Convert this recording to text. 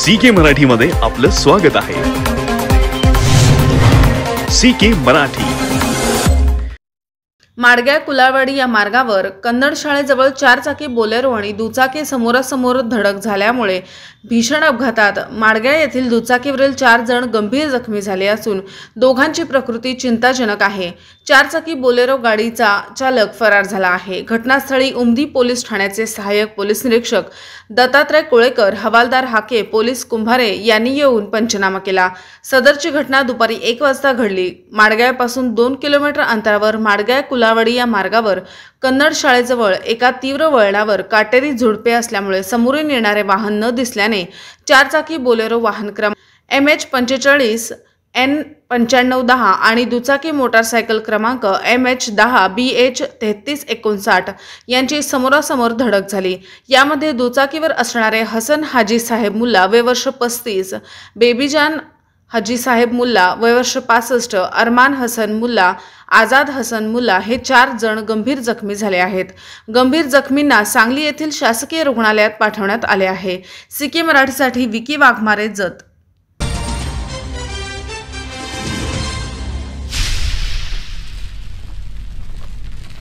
C के मराठीमध्ये आपलं स्वागत आहे सी के मराठी माडग्या कुलावाडी या मार्गावर कन्नड शाळेजवळ चारचाकी बोलेरो आणि दुचाकी समोरासमोर धडक झाल्यामुळे भीषण अपघातात माडग्या येथील दुचाकीवरील चार जण गंभीर जखमी झाले असून दोघांची प्रकृती चिंताजनक आहे चारचाकी बोलेरो गाडीचा चालक फरार झाला आहे घटनास्थळी उमदी पोलीस ठाण्याचे सहाय्यक पोलीस निरीक्षक दत्तात्रय कोळेकर हवालदार हाके पोलीस कुंभारे यांनी येऊन पंचनामा केला सदरची घटना दुपारी एक वाजता घडली माडग्यापासून दोन किलोमीटर अंतरावर माडग्या कुल फुलावडी या मार्गावर कन्नड शाळेजवळ एका तीव्र वळणावर काटेरी झुडपे असल्यामुळे समोरून येणारे वाहन न दिसल्याने चारचाकी बोलेरो वाहन क्रमांक एम एच पंचेचाळीस एन पंच्याण्णव दहा आणि दुचाकी मोटारसायकल क्रमांक एम एच दहा बी एच तेहतीस एकोणसाठ यांची समोरासमोर धडक झाली यामध्ये दुचाकीवर असणारे हसन हाजी साहेब मुल्ला वे वर्ष पस्तीस बेबीजान हजी साहेब मुल्ला वयवर्ष पासष्ट अरमान हसन मुल्ला आझाद हसन मुल्ला हे चार जण गंभीर जखमी झाले आहेत गंभीर जखमींना सांगली येथील शासकीय रुग्णालयात पाठवण्यात आले आहे सिक्कीम मराठीसाठी विकी वाघमारे जत